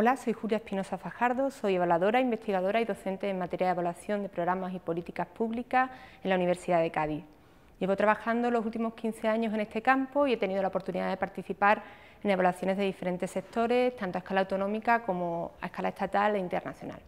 Hola, soy Julia Espinosa Fajardo, soy evaluadora, investigadora y docente en materia de evaluación de programas y políticas públicas en la Universidad de Cádiz. Llevo trabajando los últimos 15 años en este campo y he tenido la oportunidad de participar en evaluaciones de diferentes sectores, tanto a escala autonómica como a escala estatal e internacional.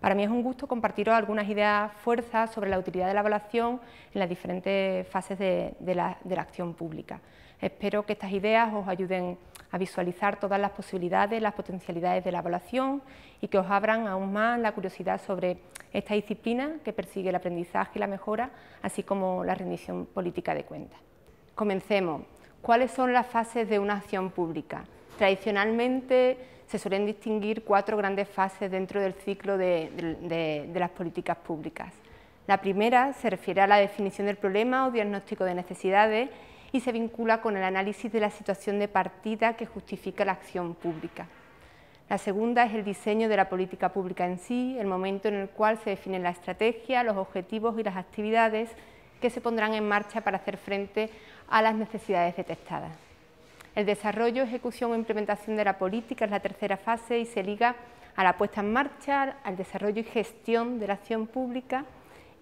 Para mí es un gusto compartiros algunas ideas fuerzas sobre la utilidad de la evaluación en las diferentes fases de, la, la, acción pública. Espero que estas ideas os ayuden a visualizar todas las posibilidades, las potencialidades de la evaluación y que os abran aún más la curiosidad sobre esta disciplina que persigue el aprendizaje y la mejora, así como la rendición política de cuentas. Comencemos. ¿Cuáles son las fases de una acción pública? Tradicionalmente se suelen distinguir cuatro grandes fases dentro del ciclo de, las políticas públicas. La primera se refiere a la definición del problema o diagnóstico de necesidades y se vincula con el análisis de la situación de partida que justifica la acción pública. La segunda es el diseño de la política pública en sí, el momento en el cual se definen la estrategia, los objetivos y las actividades que se pondrán en marcha para hacer frente a las necesidades detectadas. El desarrollo, ejecución e implementación de la política es la tercera fase y se liga a la puesta en marcha, al desarrollo y gestión de la acción pública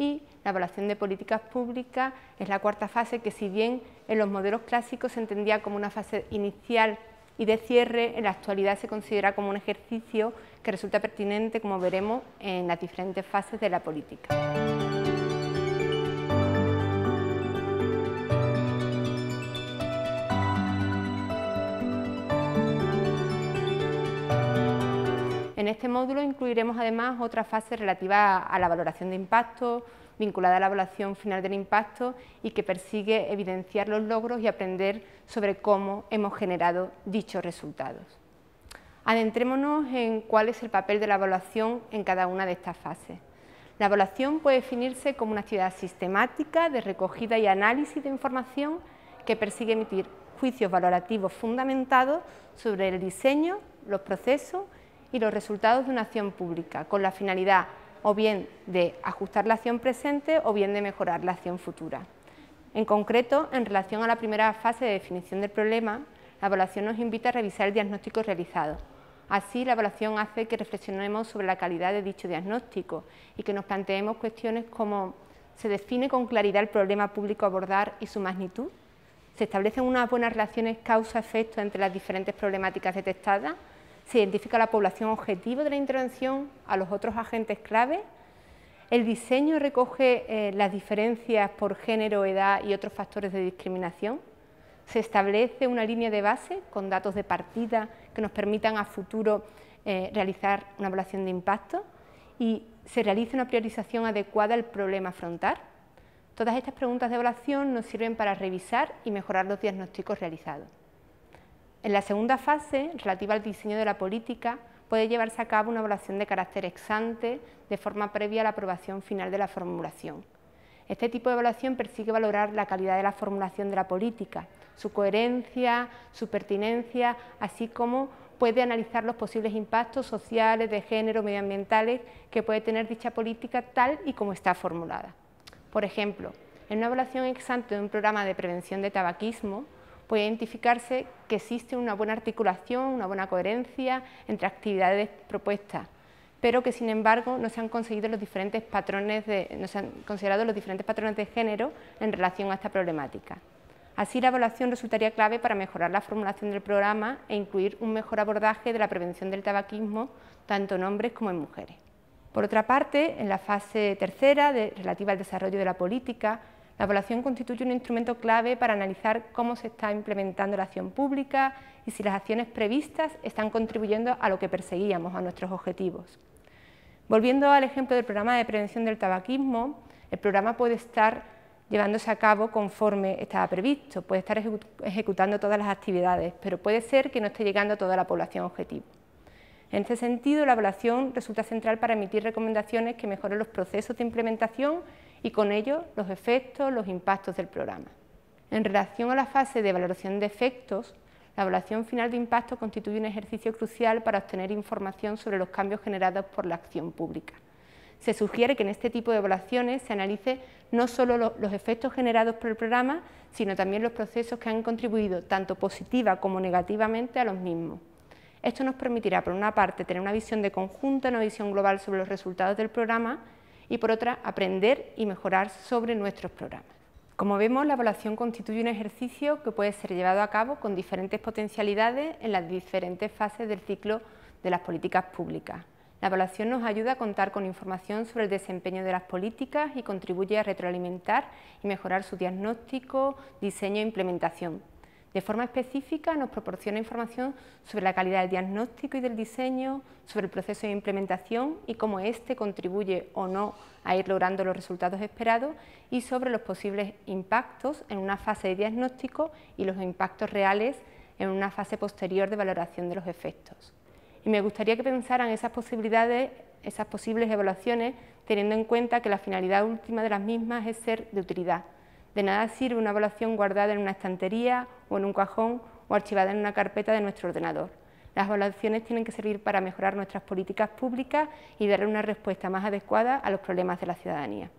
y la evaluación de políticas públicas es la cuarta fase que si bien en los modelos clásicos se entendía como una fase inicial y de cierre, en la actualidad se considera como un ejercicio que resulta pertinente, como veremos, en las diferentes fases de la política. En este módulo incluiremos además otra fase relativa a la valoración de impacto, vinculada a la evaluación final del impacto y que persigue evidenciar los logros y aprender sobre cómo hemos generado dichos resultados. Adentrémonos en cuál es el papel de la evaluación en cada una de estas fases. La evaluación puede definirse como una actividad sistemática de recogida y análisis de información que persigue emitir juicios valorativos fundamentados sobre el diseño, los procesos y los resultados de una acción pública, con la finalidad o bien de ajustar la acción presente o bien de mejorar la acción futura. En concreto, en relación a la primera fase de definición del problema, la evaluación nos invita a revisar el diagnóstico realizado. Así, la evaluación hace que reflexionemos sobre la calidad de dicho diagnóstico y que nos planteemos cuestiones como ¿se define con claridad el problema público a abordar y su magnitud? ¿Se establecen unas buenas relaciones causa-efecto entre las diferentes problemáticas detectadas? se identifica la población objetivo de la intervención, a los otros agentes clave. El diseño recoge eh, las diferencias por género, edad y otros factores de discriminación. Se establece una línea de base con datos de partida que nos permitan a futuro eh, realizar una evaluación de impacto y se realiza una priorización adecuada al problema a afrontar. Todas estas preguntas de evaluación nos sirven para revisar y mejorar los diagnósticos realizados. En la segunda fase, relativa al diseño de la política, puede llevarse a cabo una evaluación de carácter ex-ante de forma previa a la aprobación final de la formulación. Este tipo de evaluación persigue valorar la calidad de la formulación de la política, su coherencia, su pertinencia, así como puede analizar los posibles impactos sociales, de género, medioambientales que puede tener dicha política tal y como está formulada. Por ejemplo, en una evaluación ex-ante de un programa de prevención de tabaquismo, puede identificarse que existe una buena articulación, una buena coherencia entre actividades propuestas, pero que sin embargo no se han conseguido los diferentes patrones no se han considerado los diferentes patrones de género en relación a esta problemática. Así, la evaluación resultaría clave para mejorar la formulación del programa e incluir un mejor abordaje de la prevención del tabaquismo, tanto en hombres como en mujeres. Por otra parte, en la fase tercera, relativa al desarrollo de la política, la evaluación constituye un instrumento clave para analizar cómo se está implementando la acción pública y si las acciones previstas están contribuyendo a lo que perseguíamos, a nuestros objetivos. Volviendo al ejemplo del programa de prevención del tabaquismo, el programa puede estar llevándose a cabo conforme estaba previsto, puede estar ejecutando todas las actividades, pero puede ser que no esté llegando a toda la población objetivo. En este sentido, la evaluación resulta central para emitir recomendaciones que mejoren los procesos de implementación y con ello los efectos, los impactos del programa. En relación a la fase de evaluación de efectos, la evaluación final de impacto constituye un ejercicio crucial para obtener información sobre los cambios generados por la acción pública. Se sugiere que en este tipo de evaluaciones se analice no solo los efectos generados por el programa, sino también los procesos que han contribuido tanto positiva como negativamente a los mismos. Esto nos permitirá, por una parte, tener una visión de conjunto, una visión global sobre los resultados del programa y por otra aprender y mejorar sobre nuestros programas. Como vemos, la evaluación constituye un ejercicio que puede ser llevado a cabo con diferentes potencialidades en las diferentes fases del ciclo de las políticas públicas. La evaluación nos ayuda a contar con información sobre el desempeño de las políticas y contribuye a retroalimentar y mejorar su diagnóstico, diseño e implementación, de forma específica nos proporciona información sobre la calidad del diagnóstico y del diseño, sobre el proceso de implementación y cómo éste contribuye o no a ir logrando los resultados esperados y sobre los posibles impactos en una fase de diagnóstico y los impactos reales en una fase posterior de valoración de los efectos. Y me gustaría que pensaran esas posibilidades, esas posibles evaluaciones, teniendo en cuenta que la finalidad última de las mismas es ser de utilidad de nada sirve una evaluación guardada en una estantería o en un cajón o archivada en una carpeta de nuestro ordenador. Las evaluaciones tienen que servir para mejorar nuestras políticas públicas y dar una respuesta más adecuada a los problemas de la ciudadanía.